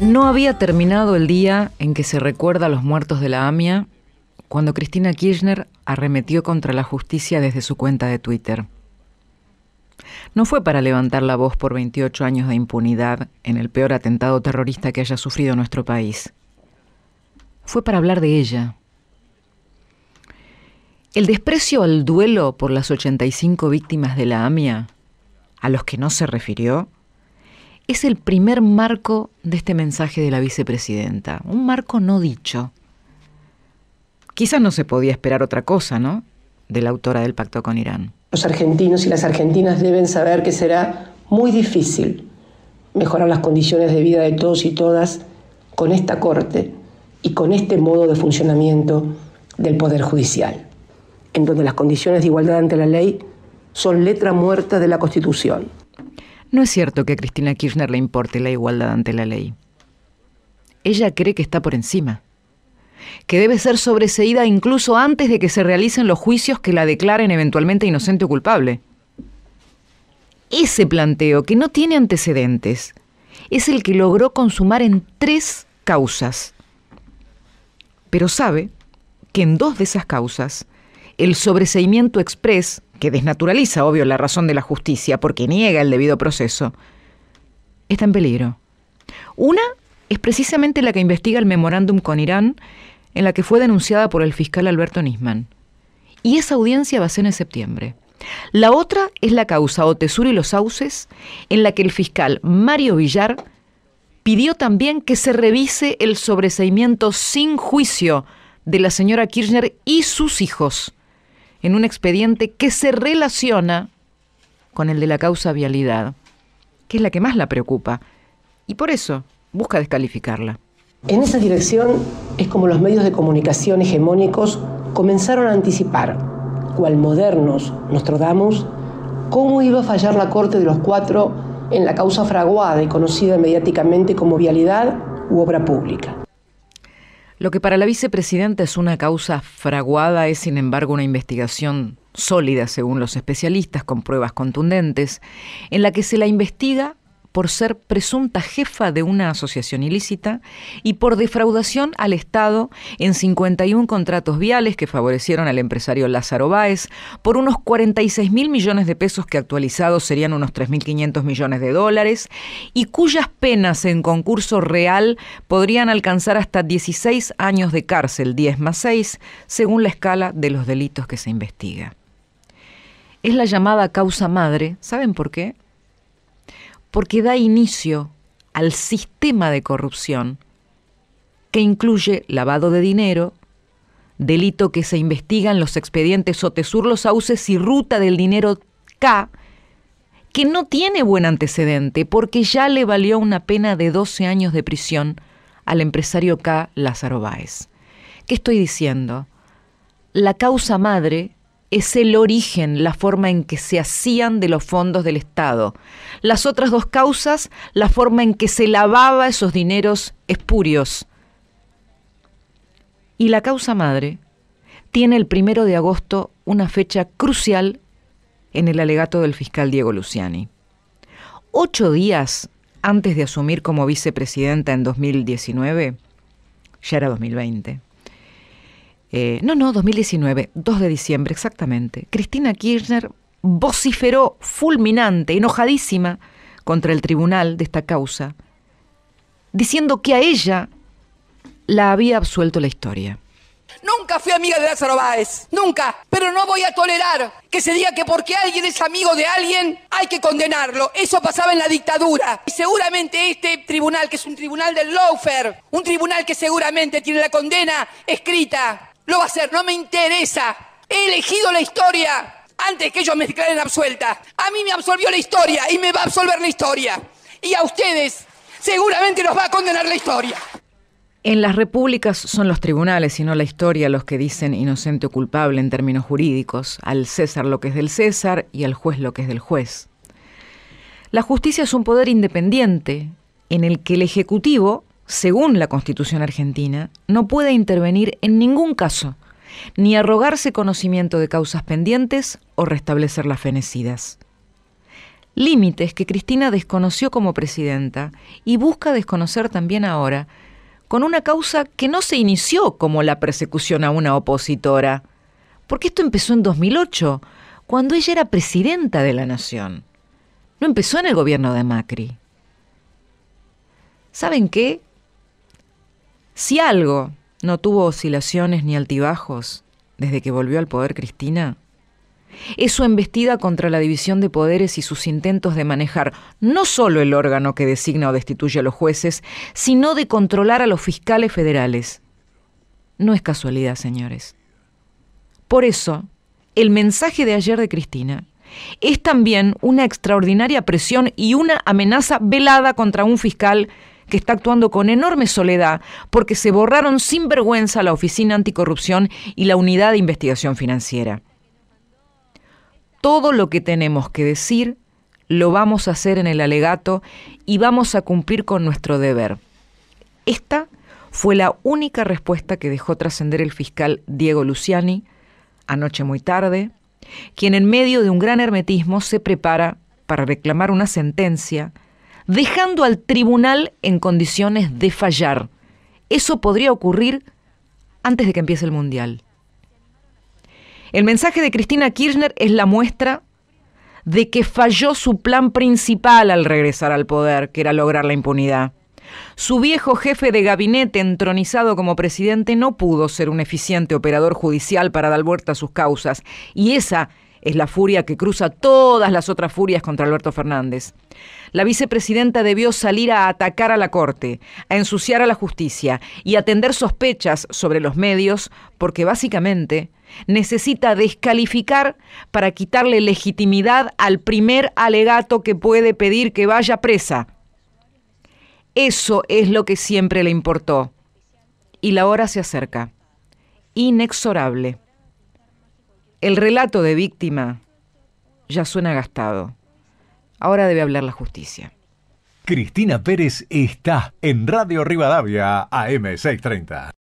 No había terminado el día en que se recuerda a los muertos de la AMIA cuando Cristina Kirchner arremetió contra la justicia desde su cuenta de Twitter. No fue para levantar la voz por 28 años de impunidad en el peor atentado terrorista que haya sufrido nuestro país. Fue para hablar de ella. El desprecio al duelo por las 85 víctimas de la AMIA, a los que no se refirió, es el primer marco de este mensaje de la vicepresidenta, un marco no dicho. Quizás no se podía esperar otra cosa, ¿no? De la autora del pacto con Irán. Los argentinos y las argentinas deben saber que será muy difícil mejorar las condiciones de vida de todos y todas con esta Corte y con este modo de funcionamiento del Poder Judicial, en donde las condiciones de igualdad ante la ley son letra muerta de la Constitución. No es cierto que a Cristina Kirchner le importe la igualdad ante la ley. Ella cree que está por encima, que debe ser sobreseída incluso antes de que se realicen los juicios que la declaren eventualmente inocente o culpable. Ese planteo, que no tiene antecedentes, es el que logró consumar en tres causas. Pero sabe que en dos de esas causas, el sobreseimiento express que desnaturaliza, obvio, la razón de la justicia porque niega el debido proceso, está en peligro. Una es precisamente la que investiga el memorándum con Irán en la que fue denunciada por el fiscal Alberto Nisman. Y esa audiencia va a ser en septiembre. La otra es la causa tesura y los Sauces, en la que el fiscal Mario Villar pidió también que se revise el sobreseimiento sin juicio de la señora Kirchner y sus hijos en un expediente que se relaciona con el de la causa vialidad, que es la que más la preocupa, y por eso busca descalificarla. En esa dirección es como los medios de comunicación hegemónicos comenzaron a anticipar, cual modernos Nostradamus, cómo iba a fallar la Corte de los Cuatro en la causa fraguada y conocida mediáticamente como vialidad u obra pública. Lo que para la vicepresidenta es una causa fraguada es, sin embargo, una investigación sólida, según los especialistas, con pruebas contundentes, en la que se la investiga por ser presunta jefa de una asociación ilícita y por defraudación al Estado en 51 contratos viales que favorecieron al empresario Lázaro Báez por unos 46 mil millones de pesos que actualizados serían unos 3.500 millones de dólares y cuyas penas en concurso real podrían alcanzar hasta 16 años de cárcel, 10 más 6, según la escala de los delitos que se investiga. Es la llamada causa madre, ¿saben por qué? porque da inicio al sistema de corrupción que incluye lavado de dinero, delito que se investiga en los expedientes Otesur, Los Sauces y Ruta del Dinero K, que no tiene buen antecedente porque ya le valió una pena de 12 años de prisión al empresario K. Lázaro Báez. ¿Qué estoy diciendo? La causa madre es el origen, la forma en que se hacían de los fondos del Estado. Las otras dos causas, la forma en que se lavaba esos dineros espurios. Y la causa madre tiene el primero de agosto una fecha crucial en el alegato del fiscal Diego Luciani. Ocho días antes de asumir como vicepresidenta en 2019, ya era 2020 eh, no, no, 2019, 2 de diciembre exactamente, Cristina Kirchner vociferó fulminante, enojadísima contra el tribunal de esta causa, diciendo que a ella la había absuelto la historia. Nunca fui amiga de Lázaro Báez, nunca, pero no voy a tolerar que se diga que porque alguien es amigo de alguien hay que condenarlo. Eso pasaba en la dictadura. Y seguramente este tribunal, que es un tribunal del lawfare, un tribunal que seguramente tiene la condena escrita, lo va a hacer, no me interesa. He elegido la historia antes que ellos me declaren absuelta. A mí me absolvió la historia y me va a absolver la historia. Y a ustedes seguramente nos va a condenar la historia. En las repúblicas son los tribunales y no la historia los que dicen inocente o culpable en términos jurídicos, al César lo que es del César y al juez lo que es del juez. La justicia es un poder independiente en el que el Ejecutivo según la Constitución argentina, no puede intervenir en ningún caso, ni arrogarse conocimiento de causas pendientes o restablecer las fenecidas. Límites que Cristina desconoció como presidenta y busca desconocer también ahora, con una causa que no se inició como la persecución a una opositora, porque esto empezó en 2008, cuando ella era presidenta de la Nación. No empezó en el gobierno de Macri. ¿Saben qué? Si algo no tuvo oscilaciones ni altibajos desde que volvió al poder Cristina, es su embestida contra la división de poderes y sus intentos de manejar no solo el órgano que designa o destituye a los jueces, sino de controlar a los fiscales federales. No es casualidad, señores. Por eso, el mensaje de ayer de Cristina es también una extraordinaria presión y una amenaza velada contra un fiscal que está actuando con enorme soledad porque se borraron sin vergüenza la Oficina Anticorrupción y la Unidad de Investigación Financiera. Todo lo que tenemos que decir lo vamos a hacer en el alegato y vamos a cumplir con nuestro deber. Esta fue la única respuesta que dejó trascender el fiscal Diego Luciani anoche muy tarde, quien en medio de un gran hermetismo se prepara para reclamar una sentencia dejando al tribunal en condiciones de fallar. Eso podría ocurrir antes de que empiece el Mundial. El mensaje de Cristina Kirchner es la muestra de que falló su plan principal al regresar al poder, que era lograr la impunidad. Su viejo jefe de gabinete, entronizado como presidente, no pudo ser un eficiente operador judicial para dar vuelta a sus causas, y esa es la furia que cruza todas las otras furias contra Alberto Fernández. La vicepresidenta debió salir a atacar a la Corte, a ensuciar a la justicia y a atender sospechas sobre los medios porque básicamente necesita descalificar para quitarle legitimidad al primer alegato que puede pedir que vaya presa. Eso es lo que siempre le importó. Y la hora se acerca. Inexorable. El relato de víctima ya suena gastado. Ahora debe hablar la justicia. Cristina Pérez está en Radio Rivadavia AM630.